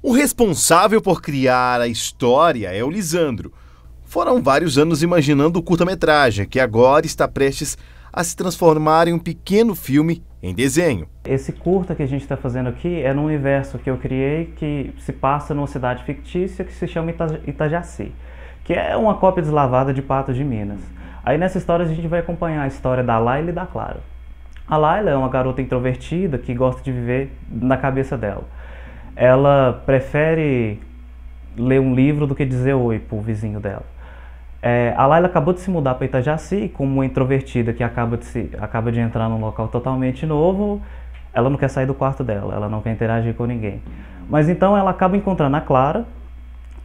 O responsável por criar a história é o Lisandro. Foram vários anos imaginando o curta-metragem, que agora está prestes a se transformar em um pequeno filme em desenho. Esse curta que a gente está fazendo aqui é num universo que eu criei que se passa numa cidade fictícia que se chama Ita Itajaci, que é uma cópia deslavada de Patos de Minas. Aí nessa história a gente vai acompanhar a história da Laila e da Clara. A Laila é uma garota introvertida que gosta de viver na cabeça dela ela prefere ler um livro do que dizer oi pro vizinho dela. É, a Laila acabou de se mudar para Itajaci, como uma introvertida que acaba de, se, acaba de entrar num local totalmente novo, ela não quer sair do quarto dela, ela não quer interagir com ninguém. Mas então ela acaba encontrando a Clara,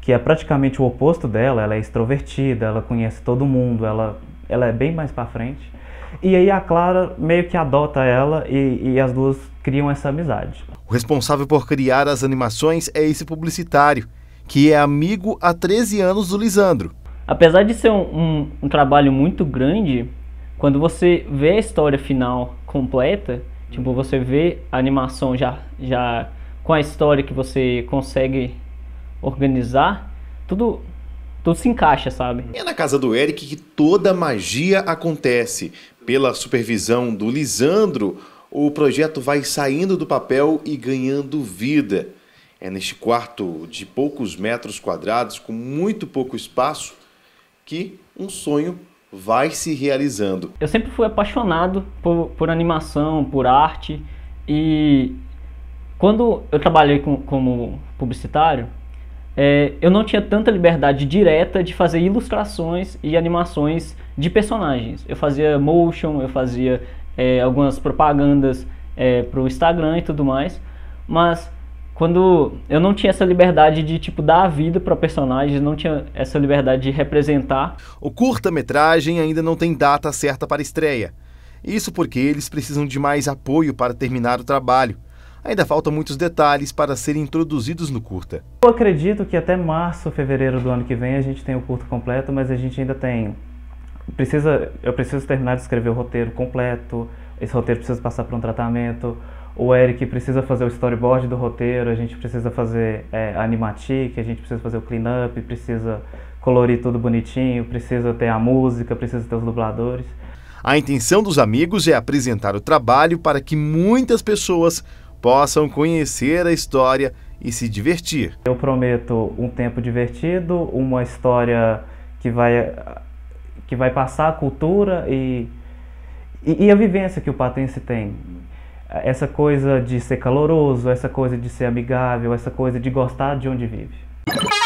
que é praticamente o oposto dela, ela é extrovertida, ela conhece todo mundo, ela, ela é bem mais para frente. E aí a Clara meio que adota ela e, e as duas criam essa amizade. O responsável por criar as animações é esse publicitário, que é amigo há 13 anos do Lisandro. Apesar de ser um, um, um trabalho muito grande, quando você vê a história final completa, tipo, você vê a animação já, já com a história que você consegue organizar, tudo, tudo se encaixa, sabe? É na casa do Eric que toda magia acontece. Pela supervisão do Lisandro, o projeto vai saindo do papel e ganhando vida. É neste quarto de poucos metros quadrados, com muito pouco espaço, que um sonho vai se realizando. Eu sempre fui apaixonado por, por animação, por arte e quando eu trabalhei com, como publicitário, é, eu não tinha tanta liberdade direta de fazer ilustrações e animações de personagens. Eu fazia motion, eu fazia é, algumas propagandas é, para o Instagram e tudo mais, mas quando eu não tinha essa liberdade de tipo dar a vida para personagens, não tinha essa liberdade de representar. O curta-metragem ainda não tem data certa para estreia. Isso porque eles precisam de mais apoio para terminar o trabalho. Ainda faltam muitos detalhes para serem introduzidos no curta. Eu acredito que até março, fevereiro do ano que vem a gente tem o curto completo, mas a gente ainda tem precisa, eu preciso terminar de escrever o roteiro completo, esse roteiro precisa passar por um tratamento, o Eric precisa fazer o storyboard do roteiro, a gente precisa fazer é, animatic, a gente precisa fazer o cleanup, precisa colorir tudo bonitinho, precisa ter a música, precisa ter os dubladores. A intenção dos amigos é apresentar o trabalho para que muitas pessoas possam conhecer a história e se divertir. Eu prometo um tempo divertido, uma história que vai que vai passar a cultura e, e, e a vivência que o patense tem. Essa coisa de ser caloroso, essa coisa de ser amigável, essa coisa de gostar de onde vive.